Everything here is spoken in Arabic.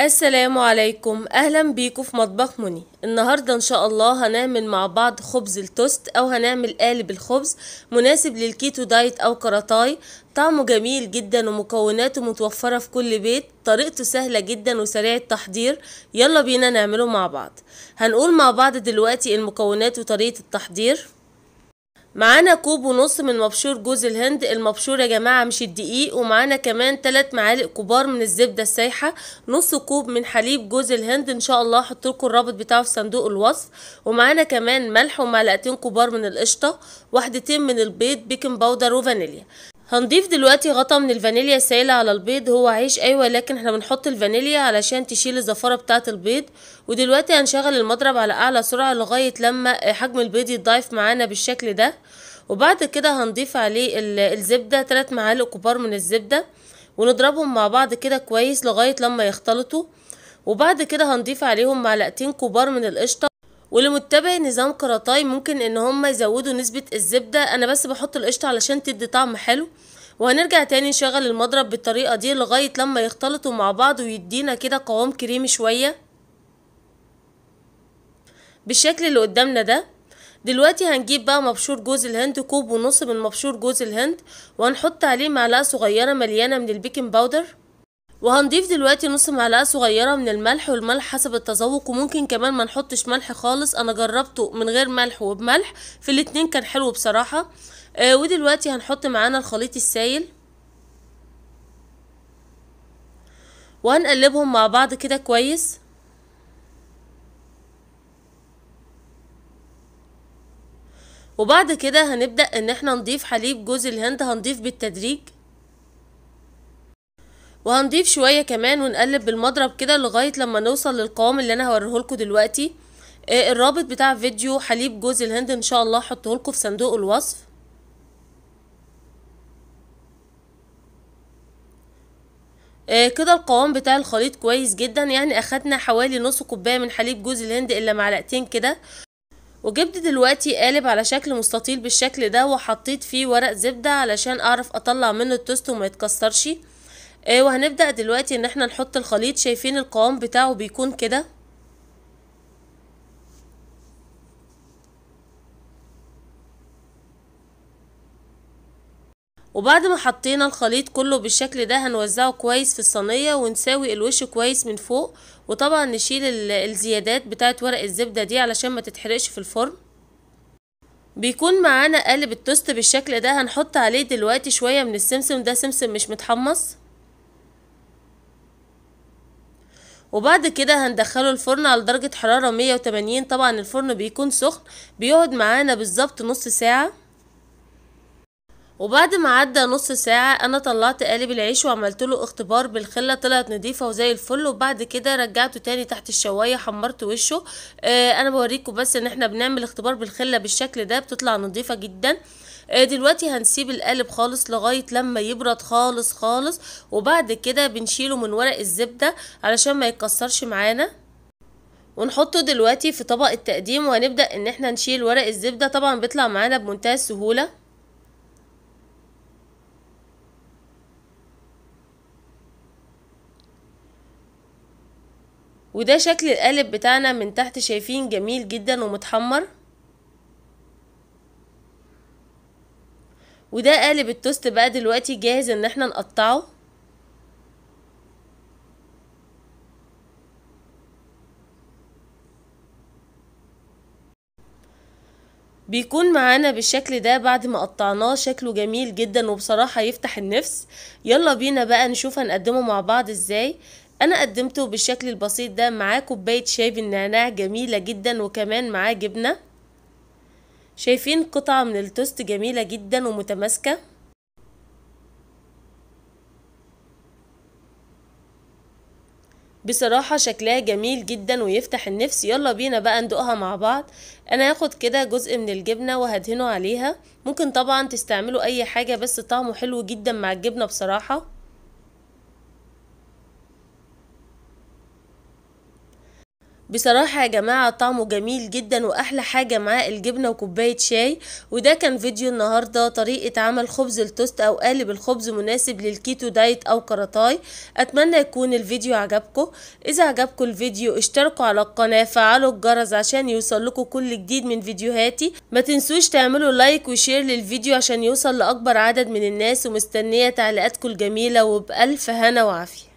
السلام عليكم اهلا بيكم في مطبخ مني النهارده ان شاء الله هنعمل مع بعض خبز التوست او هنعمل قالب الخبز مناسب للكيتو دايت او كراتاي طعمه جميل جدا ومكوناته متوفره في كل بيت طريقته سهله جدا وسريع التحضير يلا بينا نعمله مع بعض هنقول مع بعض دلوقتي المكونات وطريقه التحضير معانا كوب ونص من مبشور جوز الهند المبشور يا جماعة مش الدقيق ومعانا كمان تلات معالق كبار من الزبدة السايحة نص كوب من حليب جوز الهند ان شاء الله هحط الرابط بتاعه في صندوق الوصف ومعانا كمان ملح ومعلقتين كبار من القشطة واحدتين من البيض بيكنج باودر وفانيليا هنضيف دلوقتي غطا من الفانيليا السائلة على البيض هو عيش ايوه لكن احنا بنحط الفانيليا علشان تشيل الزفارة بتاعة البيض ودلوقتي هنشغل المضرب على اعلى سرعة لغاية لما حجم البيض يتضايف معانا بالشكل ده وبعد كده هنضيف عليه الزبدة تلات معالق كبار من الزبدة ونضربهم مع بعض كده كويس لغاية لما يختلطوا وبعد كده هنضيف عليهم معلقتين كبار من القشطة ولمتبعي نظام كراتاي ممكن ان هم يزودوا نسبة الزبدة انا بس بحط القشطة علشان تدي طعم حلو وهنرجع تاني نشغل المضرب بالطريقة دي لغاية لما يختلطوا مع بعض ويدينا كده قوام كريمي شوية بالشكل اللي قدامنا ده دلوقتي هنجيب بقى مبشور جوز الهند كوب ونص من مبشور جوز الهند وهنحط عليه معلقة صغيرة مليانة من البيكنج باودر وهنضيف دلوقتي نص معلقه صغيره من الملح والملح حسب التذوق وممكن كمان ما نحطش ملح خالص انا جربته من غير ملح وبملح في الاتنين كان حلو بصراحه آه ودلوقتي هنحط معانا الخليط السائل وهنقلبهم مع بعض كده كويس وبعد كده هنبدأ ان احنا نضيف حليب جوز الهند هنضيف بالتدريج وهنضيف شوية كمان ونقلب بالمضرب كده لغاية لما نوصل للقوام اللي انا هوريهولكوا دلوقتي آه، الرابط بتاع فيديو حليب جوز الهند ان شاء الله هحطهولكوا في صندوق الوصف آه، كده القوام بتاع الخليط كويس جدا يعني اخدنا حوالي نص كوبايه من حليب جوز الهند الا معلقتين كده وجبت دلوقتي قالب على شكل مستطيل بالشكل ده وحطيت فيه ورق زبده علشان اعرف اطلع منه التوست وما يتكسرش آه وهنبدأ دلوقتي ان احنا نحط الخليط شايفين القوام بتاعه بيكون كده وبعد ما حطينا الخليط كله بالشكل ده هنوزعه كويس في الصينية ونساوي الوش كويس من فوق وطبعا نشيل الزيادات بتاعة ورق الزبدة دي علشان ما تتحرقش في الفرن بيكون معانا قالب التوست بالشكل ده هنحط عليه دلوقتي شوية من السمسم ده سمسم مش متحمص وبعد كده هندخله الفرن على درجة حرارة 180 طبعا الفرن بيكون سخن بيقعد معانا بالظبط نص ساعة وبعد ما عدى نص ساعة انا طلعت قالب العيش وعملت له اختبار بالخلة طلعت نضيفة وزي الفل وبعد كده رجعته تاني تحت الشواية حمرت وشه آه انا بوريكم بس ان احنا بنعمل اختبار بالخلة بالشكل ده بتطلع نضيفة جدا آه، دلوقتي هنسيب القالب خالص لغاية لما يبرد خالص خالص وبعد كده بنشيله من ورق الزبدة علشان ما يتكسرش معانا ونحطه دلوقتي في طبق التقديم وهنبدأ ان احنا نشيل ورق الزبدة طبعا بيطلع معانا بمنتهى السهولة وده شكل القالب بتاعنا من تحت شايفين جميل جدا ومتحمر وده قالب التوست بقى دلوقتي جاهز ان احنا نقطعه بيكون معانا بالشكل ده بعد ما قطعناه شكله جميل جدا وبصراحة يفتح النفس يلا بينا بقى نشوف هنقدمه مع بعض ازاي انا قدمته بالشكل البسيط ده معاه كوباية شاي بالنعناع جميلة جدا وكمان معاه جبنة شايفين قطعة من التوست جميلة جدا ومتماسكة بصراحة شكلها جميل جدا ويفتح النفس يلا بينا بقى ندوقها مع بعض انا هاخد كده جزء من الجبنة وهدهنه عليها ممكن طبعا تستعملوا اي حاجة بس طعمه حلو جدا مع الجبنة بصراحة بصراحة يا جماعة طعمه جميل جدا وأحلى حاجة معاه الجبنة وكوباية شاي وده كان فيديو النهاردة طريقة عمل خبز التوست أو قالب الخبز مناسب للكيتو دايت أو كراتاي أتمنى يكون الفيديو عجبكم إذا عجبكم الفيديو اشتركوا على القناة فعلوا الجرس عشان يوصلكوا كل جديد من فيديوهاتي ما تنسوش تعملوا لايك وشير للفيديو عشان يوصل لأكبر عدد من الناس ومستنية تعليقاتكم الجميلة وبألف هنا وعافية